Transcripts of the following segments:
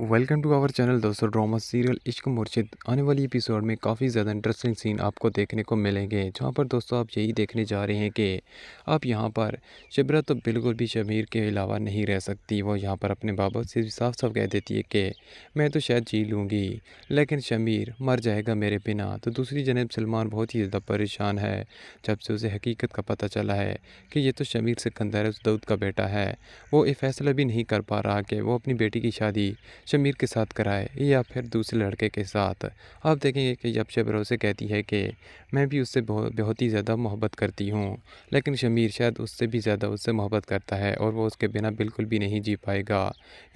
welcome to our channel दोस्तों drama serial Ishq Murshid आने वाली एपिसोड में काफ़ी ज़्यादा इंटरेस्टिंग सीन आपको देखने को मिलेंगे जहाँ पर दोस्तों आप यही देखने जा रहे हैं कि आप यहाँ पर शिबरा तो बिल्कुल भी शमीर के अलावा नहीं रह सकती वो यहाँ पर अपने बाबा से साफ साफ कह देती है कि मैं तो शायद जी लूँगी लेकिन शमीर मर जाएगा मेरे बिना तो दूसरी जनब सलमान बहुत ही ज़्यादा परेशान है जब से उसे हकीकत का पता चला है कि ये तो शमीर सिकंदर उस दऊद का बेटा है वो ये फैसला भी नहीं कर पा रहा कि वो अपनी बेटी की शादी शमीर के साथ कराए या फिर दूसरे लड़के के साथ आप देखेंगे कि जब शबर उसे कहती है कि मैं भी उससे बहुत बहुत ही ज़्यादा मोहब्बत करती हूँ लेकिन शमीर शायद उससे भी ज़्यादा उससे मोहब्बत करता है और वो उसके बिना बिल्कुल भी नहीं जी पाएगा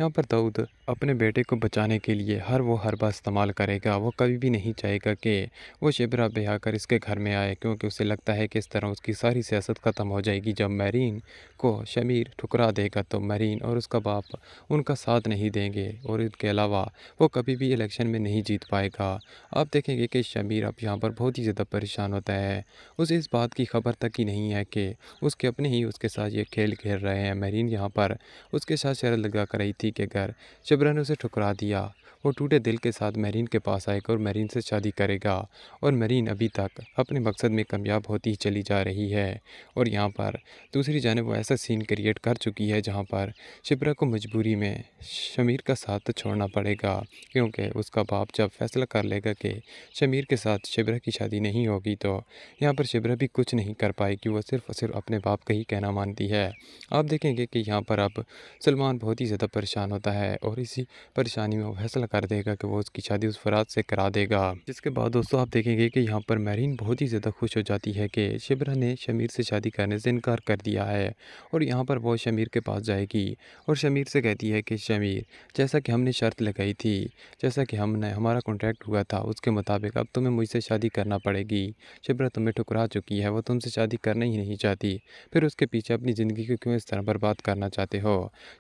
यहाँ पर दाऊद अपने बेटे को बचाने के लिए हर वो हर बार इस्तेमाल करेगा वो कभी भी नहीं चाहेगा कि वो शबरा ब्याह कर इसके घर में आए क्योंकि उसे लगता है कि इस तरह उसकी सारी सियासत ख़त्म हो जाएगी जब मरीन को शमीर ठुकरा देगा तो मरीन और उसका बाप उनका साथ नहीं देंगे और जमहूरीत के अलावा वो कभी भी इलेक्शन में नहीं जीत पाएगा आप देखेंगे कि शमीर अब यहाँ पर बहुत ही ज़्यादा परेशान होता है उसे इस बात की खबर तक ही नहीं है कि उसके अपने ही उसके साथ ये खेल खेल रहे हैं महरीन यहाँ पर उसके साथ शरत लगा कर रही थी कि अगर शबरा ने उसे ठुकरा दिया वो टूटे दिल के साथ महरीन के पास आएगा और महरीन से शादी करेगा और महरीन अभी तक अपने मकसद में कामयाब होती ही चली जा रही है और यहाँ पर दूसरी जानब वो ऐसा सीन क्रिएट कर चुकी है जहाँ पर शिप्रा को मजबूरी में शमीर का साथ छोड़ना पड़ेगा क्योंकि उसका बाप जब फैसला कर लेगा कि शमीर के साथ शिब्रा की शादी नहीं होगी तो यहाँ पर शिब्रा भी कुछ नहीं कर पाएगी वो सिर्फ और सिर्फ अपने बाप का ही कहना मानती है आप देखेंगे कि यहाँ पर अब सलमान बहुत ही ज़्यादा परेशान होता है और इसी परेशानी में वो फैसला कर देगा कि वो उसकी शादी उस फराज से करा देगा जिसके बाद दोस्तों आप देखेंगे कि यहाँ पर महरीन बहुत ही ज़्यादा खुश हो जाती है कि शिबरा ने शमीर से शादी करने से इनकार कर दिया है और यहाँ पर वो शमीर के पास जाएगी और शमीर से कहती है कि शमीर जैसा कि हमने शर्त लगाई थी जैसा कि हमने हमारा कॉन्ट्रैक्ट हुआ था उसके मुताबिक अब तुम्हें मुझसे शादी करना पड़ेगी शिबरा तुम्हें ठुकरा चुकी है वो तुमसे शादी करना ही नहीं चाहती फिर उसके पीछे अपनी ज़िंदगी को क्यों इस तरह बर्बाद करना चाहते हो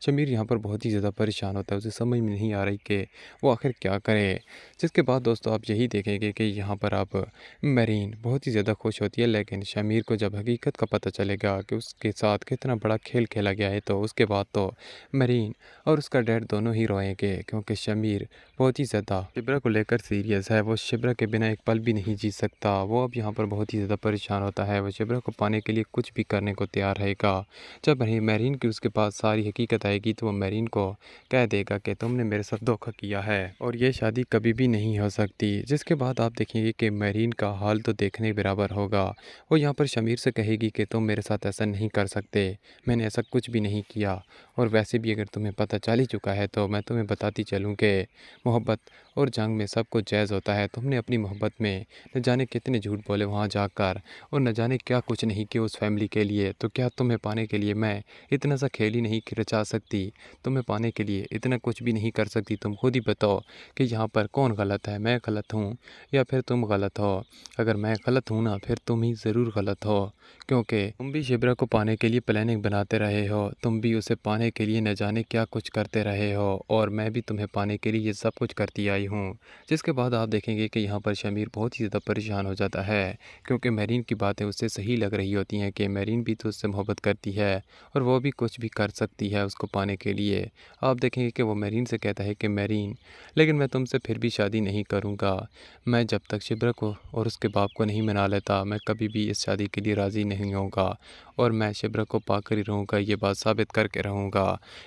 शमीर यहाँ पर बहुत ही ज़्यादा परेशान होता है उसे समझ में नहीं आ रही कि वो आखिर क्या करे जिसके बाद दोस्तों आप यही देखेंगे कि यहाँ पर आप मरीन बहुत ही ज़्यादा खुश होती है लेकिन शमीर को जब हकीकत का पता चलेगा कि उसके साथ कितना बड़ा खेल खेला गया है तो उसके बाद तो मरीन और उसका डैड दोनों ही रोएंगे क्योंकि शमीर बहुत ही ज़्यादा शिबरा को लेकर सीरियस है वो शिबरा के बिना एक पल भी नहीं जीत सकता वो अब यहाँ पर बहुत ही ज़्यादा परेशान होता है वह शिबरा को पाने के लिए कुछ भी करने को तैयार रहेगा जब मरीन की उसके पास सारी हकीकत आएगी तो वह मरीन को कह देगा कि तुमने मेरे साथ धोखा किया है है और ये शादी कभी भी नहीं हो सकती जिसके बाद आप देखेंगे कि महरीन का हाल तो देखने बराबर होगा वो यहाँ पर शमीर से कहेगी कि तुम मेरे साथ ऐसा नहीं कर सकते मैंने ऐसा कुछ भी नहीं किया और वैसे भी अगर तुम्हें पता चल ही चुका है तो मैं तुम्हें बताती चलूँ कि मोहब्बत और जंग में सब कुछ जायज़ होता है तुमने अपनी मोहब्बत में न जाने कितने झूठ बोले वहाँ जाकर और न जाने क्या कुछ नहीं किया उस फैमिली के लिए तो क्या तुम्हें पाने के लिए मैं इतना सा खेल ही नहीं रचा सकती तुम्हें पाने के लिए इतना कुछ भी नहीं कर सकती तुम खुद ही बताओ कि यहाँ पर कौन गलत है मैं गलत हूँ या फिर तुम गलत हो अगर मैं गलत हूँ ना फिर तुम ही ज़रूर गलत हो क्योंकि तुम भी शिबरा को पाने के लिए प्लानिंग बनाते रहे हो तुम भी उसे पाने के लिए न जाने क्या कुछ करते रहे हो और मैं भी तुम्हें पाने के लिए ये सब कुछ करती आई हूँ जिसके बाद आप देखेंगे कि यहाँ पर शमीर बहुत ही ज़्यादा परेशान हो जाता है क्योंकि महरीन की बातें उससे सही लग रही होती हैं कि महरीन भी तो उससे मोहब्बत करती है और वो भी कुछ भी कर सकती है उसको पाने के लिए आप देखेंगे कि वो महरीन से कहता है कि महरीन लेकिन मैं तुमसे फिर भी शादी नहीं करूँगा मैं जब तक शिब्रा को और उसके बाप को नहीं मना लेता मैं कभी भी इस शादी के लिए राज़ी नहीं होगा और मैं शिब्रा को पाकर ही रहूँगा ये बात साबित करके रहूँगा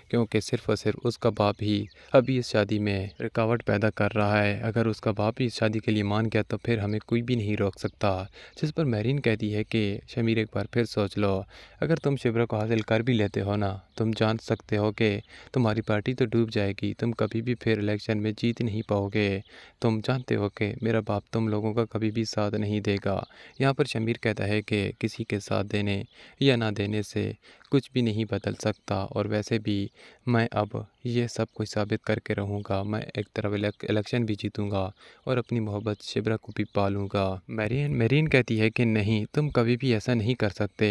क्योंकि सिर्फ और सिर्फ उसका बाप ही अभी इस शादी में रुकावट पैदा कर रहा है अगर उसका बाप ही इस शादी के लिए मान गया तो फिर हमें कोई भी नहीं रोक सकता जिस पर महरीन कहती है कि शमीर एक बार फिर सोच लो अगर तुम शिब्रा को हासिल कर भी लेते हो ना तुम जान सकते हो कि तुम्हारी पार्टी तो डूब जाएगी तुम कभी भी फिर इलेक्शन में जीत नहीं पाओगे तुम जानते हो कि मेरा बाप तुम लोगों का कभी भी साथ नहीं देगा यहाँ पर शमीर कहता है कि किसी के साथ देने या ना देने से कुछ भी नहीं बदल सकता और वैसे भी मैं अब ये सब कुछ साबित करके रहूँगा मैं एक तरफ इलेक्शन भी जीतूँगा और अपनी मोहब्बत शिबरा को भी पालूँगा मेरीन मेरीन कहती है कि नहीं तुम कभी भी ऐसा नहीं कर सकते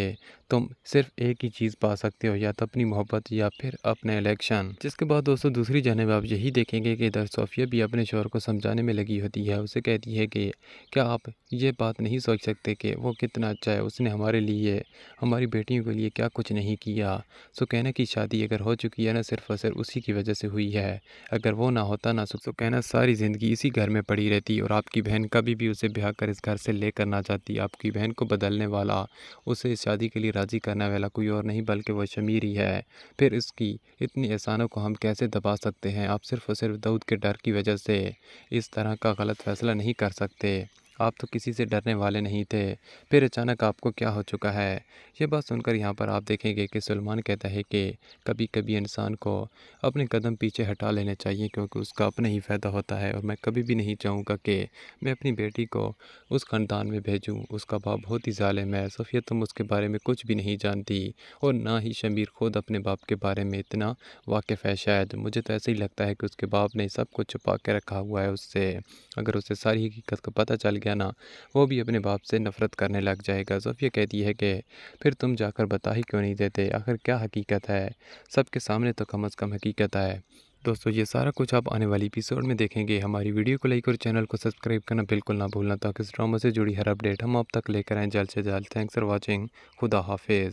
तुम सिर्फ एक ही चीज़ पा सकते हो या तो अपनी मोहब्बत या फिर अपने इलेक्शन जिसके बाद दोस्तों दूसरी जानब आप यही देखेंगे कि इधर सोफिया भी अपने शोर को समझाने में लगी होती है उसे कहती है कि क्या आप ये बात नहीं सोच सकते कि वो कितना अच्छा है उसने हमारे लिए हमारी बेटियों के लिए क्या कुछ नहीं नहीं किया सुकैना की शादी अगर हो चुकी है ना सिर्फ और सिर्फ उसी की वजह से हुई है अगर वो ना होता ना सुकैना सारी ज़िंदगी इसी घर में पड़ी रहती और आपकी बहन कभी भी उसे ब्याह कर इस घर से लेकर ना जाती आपकी बहन को बदलने वाला उसे इस शादी के लिए राज़ी करने वाला कोई और नहीं बल्कि वह शमीर ही है फिर इसकी इतनी एहसानों को हम कैसे दबा सकते हैं आप सिर्फ और सिर्फ दाऊद के डर की वजह से इस तरह का गलत फ़ैसला नहीं कर सकते आप तो किसी से डरने वाले नहीं थे फिर अचानक आपको क्या हो चुका है यह बात सुनकर यहाँ पर आप देखेंगे कि सलमान कहता है कि कभी कभी इंसान को अपने कदम पीछे हटा लेने चाहिए क्योंकि उसका अपना ही फ़ायदा होता है और मैं कभी भी नहीं चाहूँगा कि मैं अपनी बेटी को उस ख़ानदान में भेजूँ उसका बाप बहुत ही ालिम है सफ़ियत तुम उसके बारे में कुछ भी नहीं जानती और ना ही शमीर खुद अपने बाप के बारे में इतना वाकफ़ है शायद मुझे तो ऐसे ही लगता है कि उसके बाप ने सब कुछ छुपा के रखा हुआ है उससे अगर उसे सारी हकीकत का पता चल गया ना वो भी अपने बाप से नफ़रत करने लग जाएगा ज़ोफिया कहती है कि फिर तुम जाकर बता ही क्यों नहीं देते आखिर क्या हकीकत है सबके सामने तो कम अज़ कम हकीकत है दोस्तों ये सारा कुछ आप आने वाली एपिसोड में देखेंगे हमारी वीडियो को लाइक और चैनल को सब्सक्राइब करना बिल्कुल ना भूलना ताकि इस ड्रामा से जुड़ी हर अपडेट हम आप तक लेकर आएँ जल्द से जल्द थैंक्स फॉर वॉचिंग खुदा हाफिज़